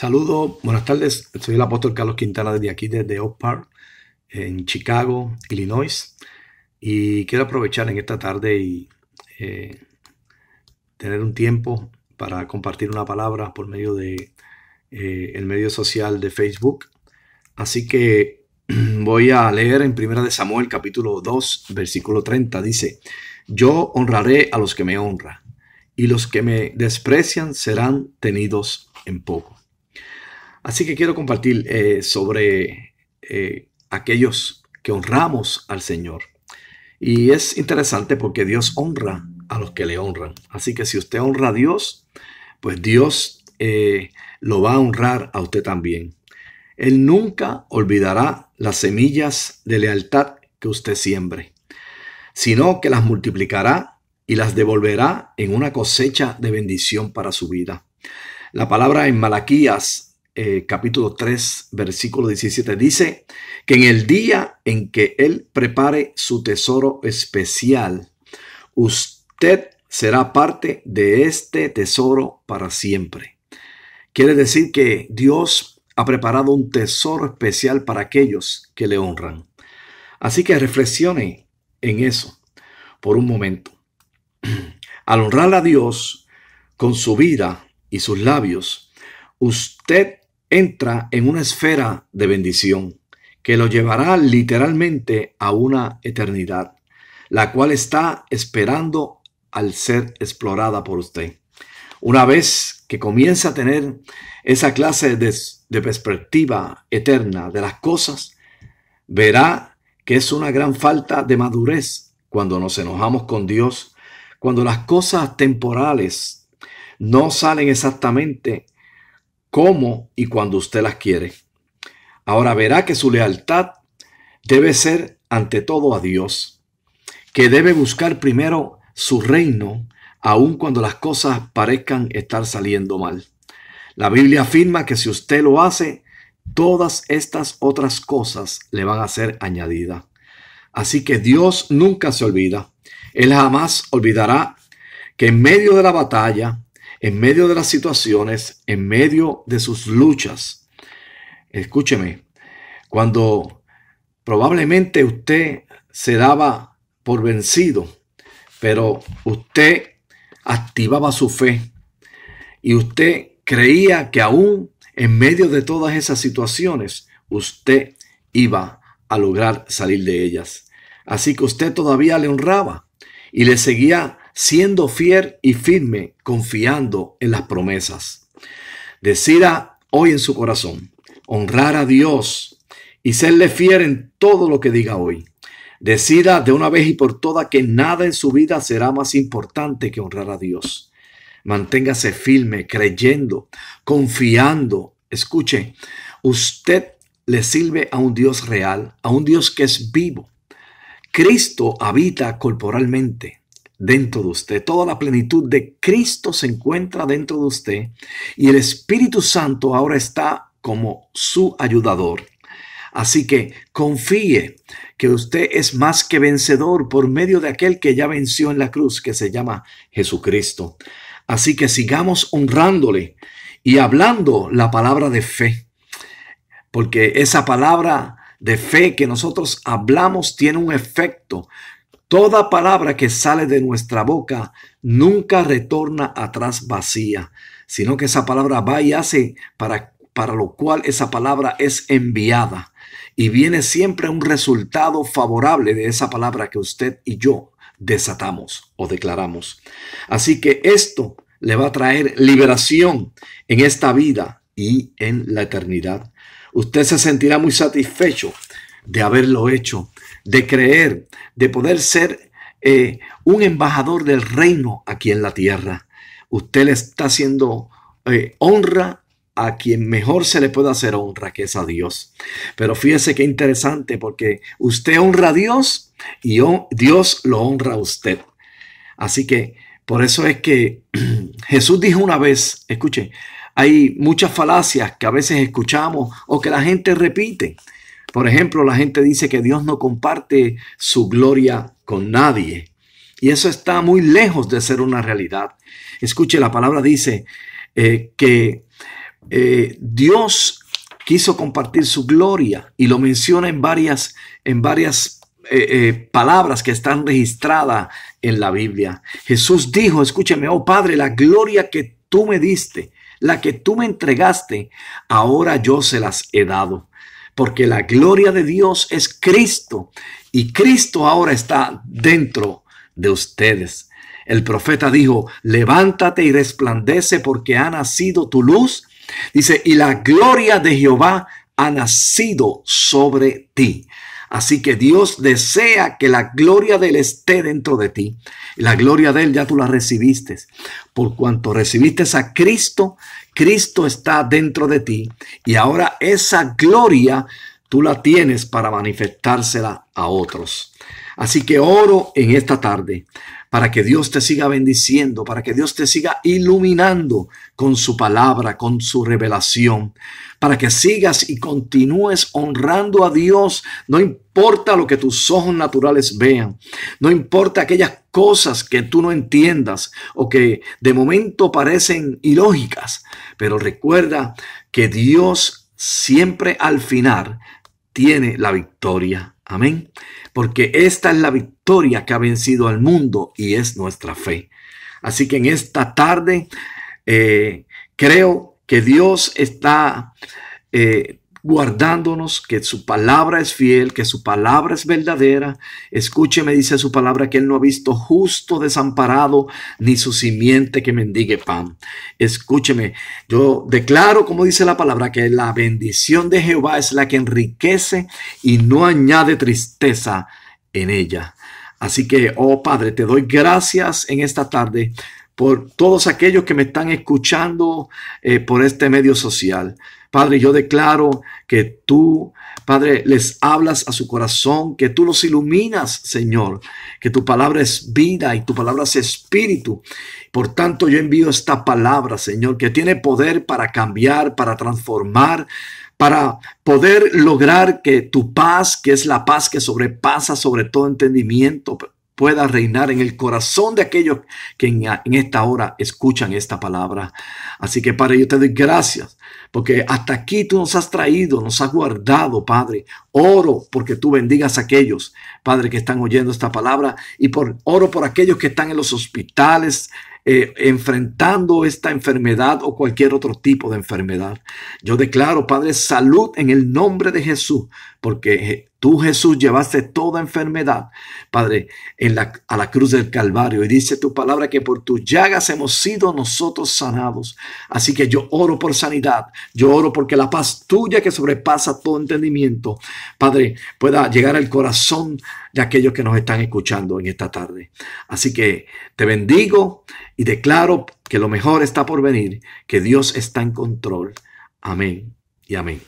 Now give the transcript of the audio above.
Saludos, buenas tardes. Soy el apóstol Carlos Quintana desde aquí, desde Oak Park, en Chicago, Illinois. Y quiero aprovechar en esta tarde y eh, tener un tiempo para compartir una palabra por medio de eh, el medio social de Facebook. Así que voy a leer en Primera de Samuel capítulo 2, versículo 30. Dice, yo honraré a los que me honran y los que me desprecian serán tenidos en poco. Así que quiero compartir eh, sobre eh, aquellos que honramos al Señor. Y es interesante porque Dios honra a los que le honran. Así que si usted honra a Dios, pues Dios eh, lo va a honrar a usted también. Él nunca olvidará las semillas de lealtad que usted siembre, sino que las multiplicará y las devolverá en una cosecha de bendición para su vida. La palabra en Malaquías eh, capítulo 3, versículo 17, dice que en el día en que Él prepare su tesoro especial, usted será parte de este tesoro para siempre. Quiere decir que Dios ha preparado un tesoro especial para aquellos que le honran. Así que reflexione en eso por un momento. Al honrar a Dios con su vida y sus labios, usted entra en una esfera de bendición que lo llevará literalmente a una eternidad, la cual está esperando al ser explorada por usted. Una vez que comienza a tener esa clase de, de perspectiva eterna de las cosas, verá que es una gran falta de madurez cuando nos enojamos con Dios, cuando las cosas temporales no salen exactamente cómo y cuando usted las quiere. Ahora verá que su lealtad debe ser ante todo a Dios, que debe buscar primero su reino, aun cuando las cosas parezcan estar saliendo mal. La Biblia afirma que si usted lo hace, todas estas otras cosas le van a ser añadidas. Así que Dios nunca se olvida. Él jamás olvidará que en medio de la batalla, en medio de las situaciones, en medio de sus luchas. Escúcheme, cuando probablemente usted se daba por vencido, pero usted activaba su fe y usted creía que aún en medio de todas esas situaciones, usted iba a lograr salir de ellas. Así que usted todavía le honraba y le seguía siendo fiel y firme, confiando en las promesas. Decida hoy en su corazón honrar a Dios y serle fiel en todo lo que diga hoy. Decida de una vez y por todas que nada en su vida será más importante que honrar a Dios. Manténgase firme, creyendo, confiando. Escuche, usted le sirve a un Dios real, a un Dios que es vivo. Cristo habita corporalmente dentro de usted. Toda la plenitud de Cristo se encuentra dentro de usted y el Espíritu Santo ahora está como su ayudador. Así que confíe que usted es más que vencedor por medio de aquel que ya venció en la cruz, que se llama Jesucristo. Así que sigamos honrándole y hablando la palabra de fe, porque esa palabra de fe que nosotros hablamos tiene un efecto Toda palabra que sale de nuestra boca nunca retorna atrás vacía, sino que esa palabra va y hace para, para lo cual esa palabra es enviada. Y viene siempre un resultado favorable de esa palabra que usted y yo desatamos o declaramos. Así que esto le va a traer liberación en esta vida y en la eternidad. Usted se sentirá muy satisfecho de haberlo hecho de creer, de poder ser eh, un embajador del reino aquí en la tierra. Usted le está haciendo eh, honra a quien mejor se le puede hacer honra, que es a Dios. Pero fíjese qué interesante, porque usted honra a Dios y Dios lo honra a usted. Así que por eso es que Jesús dijo una vez, escuche, hay muchas falacias que a veces escuchamos o que la gente repite. Por ejemplo, la gente dice que Dios no comparte su gloria con nadie. Y eso está muy lejos de ser una realidad. Escuche, la palabra dice eh, que eh, Dios quiso compartir su gloria y lo menciona en varias, en varias eh, palabras que están registradas en la Biblia. Jesús dijo, escúcheme, oh Padre, la gloria que tú me diste, la que tú me entregaste, ahora yo se las he dado porque la gloria de Dios es Cristo y Cristo ahora está dentro de ustedes. El profeta dijo, levántate y resplandece porque ha nacido tu luz. Dice, y la gloria de Jehová ha nacido sobre ti. Así que Dios desea que la gloria de Él esté dentro de ti. La gloria de Él ya tú la recibiste. Por cuanto recibiste a Cristo, Cristo está dentro de ti. Y ahora esa gloria tú la tienes para manifestársela a otros. Así que oro en esta tarde para que Dios te siga bendiciendo, para que Dios te siga iluminando con su palabra, con su revelación, para que sigas y continúes honrando a Dios, no importa lo que tus ojos naturales vean, no importa aquellas cosas que tú no entiendas o que de momento parecen ilógicas, pero recuerda que Dios siempre al final tiene la victoria. Amén. Porque esta es la victoria que ha vencido al mundo y es nuestra fe. Así que en esta tarde eh, creo que Dios está eh, guardándonos, que su palabra es fiel, que su palabra es verdadera. Escúcheme, dice su palabra, que Él no ha visto justo desamparado, ni su simiente que mendigue pan. Escúcheme, yo declaro, como dice la palabra, que la bendición de Jehová es la que enriquece y no añade tristeza en ella. Así que, oh Padre, te doy gracias en esta tarde por todos aquellos que me están escuchando eh, por este medio social. Padre, yo declaro que tú, Padre, les hablas a su corazón, que tú los iluminas, Señor, que tu palabra es vida y tu palabra es espíritu. Por tanto, yo envío esta palabra, Señor, que tiene poder para cambiar, para transformar, para poder lograr que tu paz, que es la paz que sobrepasa sobre todo entendimiento, pueda reinar en el corazón de aquellos que en, esta hora escuchan esta palabra. Así que Padre, yo te doy gracias porque hasta aquí tú nos has traído, nos has guardado, Padre. Oro porque tú bendigas a aquellos, Padre, que están oyendo esta palabra y por oro por aquellos que están en los hospitales, eh, enfrentando esta enfermedad o cualquier otro tipo de enfermedad. Yo declaro, Padre, salud en el nombre de Jesús, porque tú, Jesús, llevaste toda enfermedad, Padre, en a la cruz del Calvario. Y dice tu palabra que por tus llagas hemos sido nosotros sanados. Así que yo oro por sanidad Lloro Yo oro porque la paz tuya que sobrepasa todo entendimiento, Padre, pueda llegar al corazón de aquellos que nos están escuchando en esta tarde. Así que te bendigo y declaro que lo mejor está por venir, que Dios está en control. Amén y amén.